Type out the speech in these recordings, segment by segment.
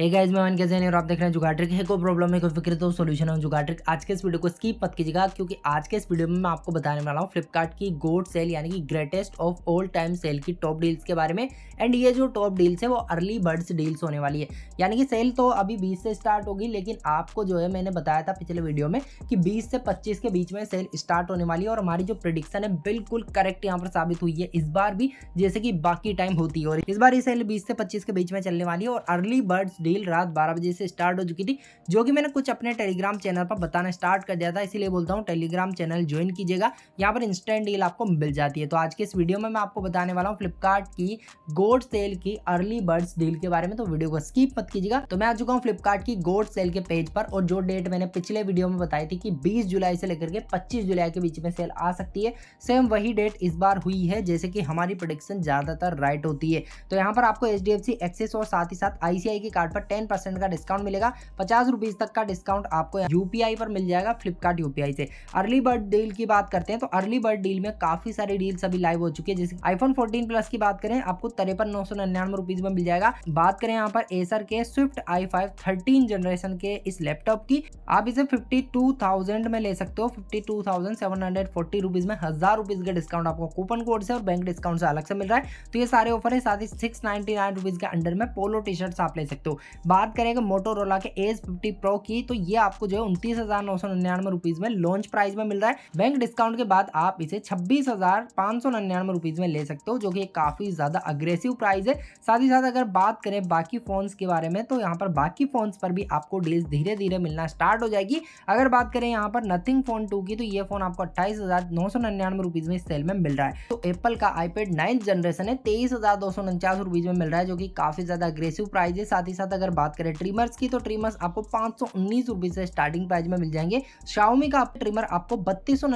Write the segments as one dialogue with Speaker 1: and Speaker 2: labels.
Speaker 1: एक गाइज मैं मान कैसे नहीं और आप देख रहे हैं जुगाट्रिक है कोई प्रॉब्लम है कोई फिक्र तो सोल्यूशन है जुगाट्रिक आज के इस वीडियो को स्कीप मत कीजिएगा क्योंकि आज के इस वीडियो में मैं आपको बताने वाला हूँ फ्लिपकार्ट की गोड सेल यानी कि greatest of all time sale की टॉप डील्स के बारे में एंड ये जो टॉप डील्स है वो अर्ली बर्ड्स डील्स होने वाली है यानी कि सेल तो अभी बीस से स्टार्ट होगी लेकिन आपको जो है मैंने बताया था पिछले वीडियो में कि बीस से पच्चीस के बीच में सेल स्टार्ट होने वाली है और हमारी जो प्रडिक्शन है बिल्कुल करेक्ट यहाँ पर साबित हुई है इस बार भी जैसे कि बाकी टाइम होती है और इस बार ये सेल बीस से पच्चीस के बीच में चलने वाली है और अर्ली बर्ड्स रील रात बारह बजे से स्टार्ट हो चुकी थी जो कि मैंने कुछ अपने टेलीग्राम चैनल पर बताना स्टार्ट कर दिया था इसीलिए बोलता हूँ टेलीग्राम चैनल ज्वाइन कीजिएगा यहाँ पर इंस्टेंट डील आपको मिल जाती है तो आज के इस वीडियो में मैं आपको बताने वाला हूँ फ्लिपकार्ट की गोड सेल की अर्ली बर्ड्स डील के बारे में तो वीडियो को स्कीप मत कीजिएगा तो मैं आ चुका हूँ फ्लिपकार्ट की गोड सेल के पेज पर और जो डेट मैंने पिछले वीडियो में बताई थी कि बीस जुलाई से लेकर के पच्चीस जुलाई के बीच में सेल आ सकती है सेम वही डेट इस बार हुई है जैसे कि हमारी प्रोडिक्शन ज़्यादातर राइट होती है तो यहाँ पर आपको एच एक्सेस और साथ ही साथ आईसीआई के कार्ड पर टेन परसेंट का डिस्काउंट मिलेगा पचास रुपीज तक का डिस्काउंट आपको यूपीआई पर मिल जाएगा फ्लिपकार्ट यूपीआई से अर्ली बर्ड डील की बात करते हैं तो अर्ली बर्ड डील में काफी सारी डील अभी लाइव हो चुकी है जैसे आईफोन फोर्टीन प्लस की बात करें आपको तरेपन नौ सौ में मिल जाएगा बात करें यहाँ पर एसर के स्विफ्ट आई फाइव जनरेशन के इस लैपटॉप की आप इसे फिफ्टी में ले सकते हो फिफ्टी टू में हजार रुपीज का डिस्काउंट आपको कूपन कोड से और बैंक डिस्काउंट से अलग से मिल रहा है तो ये सारे ऑफर है साथ ही सिक्स नाइनटी नाइन रुपीज के अंडर में पोलो टी शर्ट आप ले सकते हो बात करें अगर मोटोरोला के एज फिफ्टी प्रो की तो ये आपको जो है उनतीस हज़ार नौ सौ निन्यानवे रुपीज़ में लॉन्च प्राइस में मिल रहा है बैंक डिस्काउंट के बाद आप इसे छब्बीस हज़ार पांच सौ निन्यानवे रुपीज़ में ले सकते हो जो कि काफ़ी ज़्यादा अग्रेसिव प्राइस है साथ ही साथ अगर बात करें बाकी फोन के बारे में तो यहाँ पर बाकी फोन पर भी आपको डील्स धीरे धीरे मिलना स्टार्ट हो जाएगी अगर बात करें यहाँ पर नथिंग फ़ोन टू की तो ये फ़ोन आपको अट्ठाईस हज़ार नौ सौ निन्यानवे रुपीज़ में सेल में मिल रहा है तो एप्पल का आईपेड नाइन्थ जनरेशन है तेईस हज़ार दो सौ उनचास रुपीज़ में मिल रहा है जो कि काफ़ी ज़्यादा अग्रेसिव प्राइस है साथ ही साथ अगर बात करें ट्रिमर्स की तो ट्रिमर्स आपको पाँच से स्टार्टिंग प्राइस में मिल जाएंगे शाओमी का ट्रिमर आपको बत्तीस सौ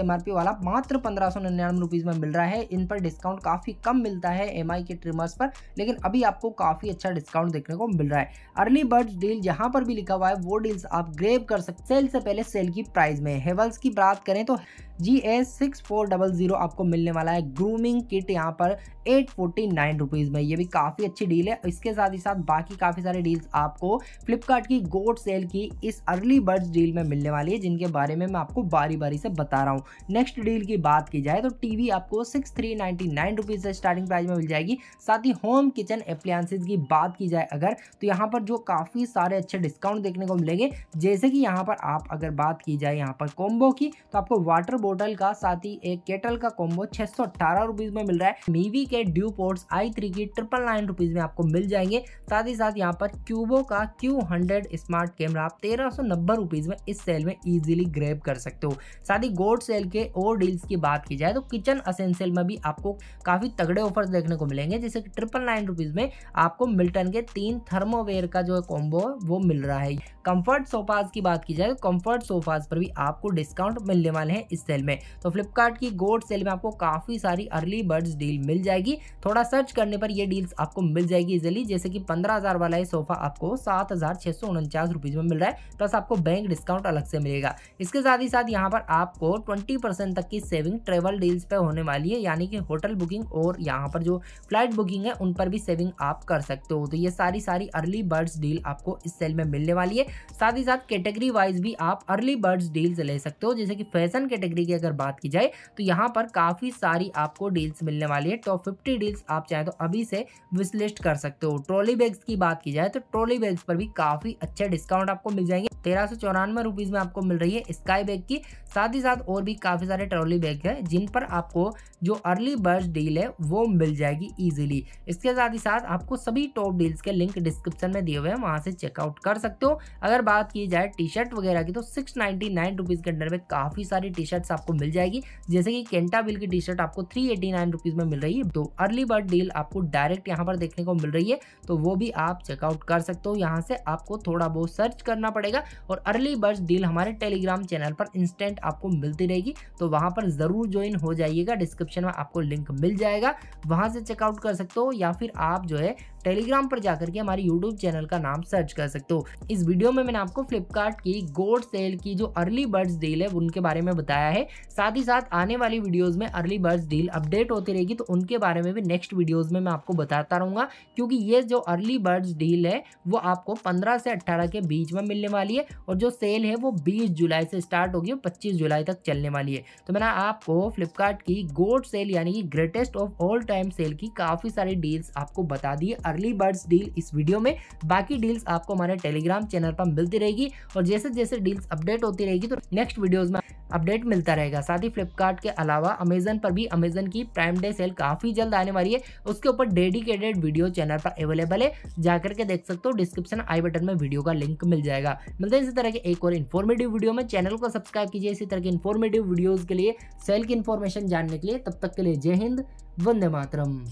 Speaker 1: एमआरपी वाला मात्र पंद्रह सौ में मिल रहा है इन पर डिस्काउंट काफ़ी कम मिलता है एम के ट्रिमर्स पर लेकिन अभी आपको काफ़ी अच्छा डिस्काउंट देखने को मिल रहा है अर्ली बर्ड डील जहाँ पर भी लिखा हुआ है वो डील्स आप ग्रेव कर सकते सेल से पहले सेल की प्राइस में हेवल्स की बात करें तो G S six four double zero आपको मिलने वाला है ग्रूमिंग किट यहाँ पर एट फोर्टी नाइन रुपीज़ में ये भी काफ़ी अच्छी डील है इसके साथ ही साथ बाकी काफ़ी सारे डील्स आपको फ्लिपकार्ट की गोड सेल की इस अर्ली बर्ड्स डील में मिलने वाली है जिनके बारे में मैं आपको बारी बारी से बता रहा हूँ नेक्स्ट डील की बात की जाए तो टीवी आपको six three ninety nine rupees से स्टार्टिंग प्राइस में मिल जाएगी साथ ही होम किचन अप्लायंसेज की बात की जाए अगर तो यहाँ पर जो काफ़ी सारे अच्छे डिस्काउंट देखने को मिलेंगे जैसे कि यहाँ पर आप अगर बात की जाए यहाँ पर कॉम्बो की तो आपको वाटर बोटल का साथ ही एक केटल का कॉम्बो छह सौ में मिल रहा है मीवी के ड्यू पोर्ट्स आई थ्री की ट्रिपल नाइन रुपीज में आपको मिल जाएंगे साथ ही साथ यहाँ पर क्यूबो का क्यू हंड्रेड स्मार्ट कैमरा आप तेरह सौ नब्बे रुपीज में इस सेल में इजिली ग्रेब कर सकते हो साथ ही गोल्ड सेल के और डील्स की बात की जाए तो किचन असेंशियल में भी आपको काफी तगड़े ऑफर देखने को मिलेंगे जैसे कि ट्रिपल नाइन रुपीज में आपको मिल्टन के तीन थर्मोवेयर का जो कॉम्बो वो मिल रहा है कंफर्ट सोफाज की बात की जाए तो कंफर्ट सोफाज पर भी आपको डिस्काउंट मिलने वाले हैं इस सेल सेल में तो फ्लिपकार्ट की गोल्ड सेल में आपको काफ़ी सारी अर्ली बर्ड्स डील मिल जाएगी थोड़ा सर्च करने पर ये डील्स आपको मिल जाएगी इजिली जैसे कि पंद्रह वाला ये सोफा आपको सात हज़ार में मिल रहा है प्लस आपको बैंक डिस्काउंट अलग से मिलेगा इसके साथ ही साथ यहाँ पर आपको ट्वेंटी तक की सेविंग ट्रेवल डील्स पे होने वाली है यानी कि होटल बुकिंग और यहाँ पर जो फ्लाइट बुकिंग है उन पर भी सेविंग आप कर सकते हो तो ये सारी सारी अर्ली बर्ड्स डील आपको इस सेल में मिलने वाली है साथ ही साथ कैटेगरी वाइज भी आप अर्ली बर्ड्स डील्स ले सकते हो जैसे कि फैशन कैटेगरी की अगर बात की जाए तो यहाँ पर काफ़ी सारी आपको डील्स मिलने वाली है टॉप फिफ्टी डील्स आप चाहें तो अभी से विश्लिस्ट कर सकते हो ट्रॉली बैग्स की बात की जाए तो ट्रॉली बैग्स पर भी काफ़ी अच्छे डिस्काउंट आपको मिल जाएंगे तेरह सौ चौरानवे रुपीज़ में आपको मिल रही है स्काई बैग की साथ ही साथ और भी काफ़ी सारे ट्रॉली बैग हैं जिन पर आपको जो अर्ली बर्ज डील है वो मिल जाएगी ईजिली इसके साथ ही साथ आपको सभी टॉप डील्स के लिंक डिस्क्रिप्शन में दिए हुए हैं वहाँ से चेकआउट कर सकते हो अगर बात की जाए टी शर्ट वगैरह की तो सिक्स नाइन्टी के अंडर में काफ़ी सारी टी शर्ट्स आपको मिल जाएगी जैसे कि केंटा बिल की टी शर्ट आपको थ्री एटी नाइन रुपीज़ में मिल रही है तो अर्ली बर्ड डील आपको डायरेक्ट यहाँ पर देखने को मिल रही है तो वो भी आप चेकआउट कर सकते हो यहाँ से आपको थोड़ा बहुत सर्च करना पड़ेगा और अर्ली बर्ड डील हमारे टेलीग्राम चैनल पर इंस्टेंट आपको मिलती रहेगी तो वहाँ पर ज़रूर ज्वाइन हो जाइएगा डिस्क्रिप्शन में आपको लिंक मिल जाएगा वहाँ से चेकआउट कर सकते हो या फिर आप जो है टेलीग्राम पर जाकर के हमारे यूट्यूब चैनल का नाम सर्च कर सकते हो इस वीडियो में मैंने आपको फ्लिपकार्ट की गोल्ड सेल की जो अर्ली बर्ड्स डील है उनके बारे में बताया है है साथ ही साथ आने वाली वीडियोस में अर्ली बर्ड्स डील अपडेट होती रहेगी तो उनके बारे में भी नेक्स्ट वीडियोस में मैं आपको बताता रहूँगा क्योंकि ये जो अर्ली बर्ड्स डील है वो आपको 15 से 18 के बीच में मिलने वाली है और जो सेल है वो 20 जुलाई से स्टार्ट होगी और पच्चीस जुलाई तक चलने वाली है तो मैंने आपको फ्लिपकार्ट की गोड सेल यानी कि greatest of all time sale की काफ़ी सारी डील्स आपको बता दी अर्ली बर्ड्स डील इस वीडियो में बाकी डील्स आपको हमारे टेलीग्राम चैनल पर मिलती रहेगी और जैसे जैसे डील्स अपडेट होती रहेगी तो नेक्स्ट वीडियोज़ में अपडेट मिलता रहेगा साथ ही फ्लिपकार्ट के अलावा अमेजन पर भी अमेजन की प्राइम डे सेल काफ़ी जल्द आने वाली है उसके ऊपर डेडिकेटेड वीडियो चैनल पर अवेलेबल है जाकर के देख सकते हो डिस्क्रिप्शन आई बटन में वीडियो का लिंक मिल जाएगा मिलते हैं इसी तरह के एक और इन्फॉर्मेटिव वीडियो में चैनल को सब्सक्राइब कीजिए इसी तरह के इन्फॉर्मेटिव वीडियोज़ के लिए सेल की इन्फॉर्मेशन जानने के लिए तब तक के लिए जय हिंद वंदे मातरम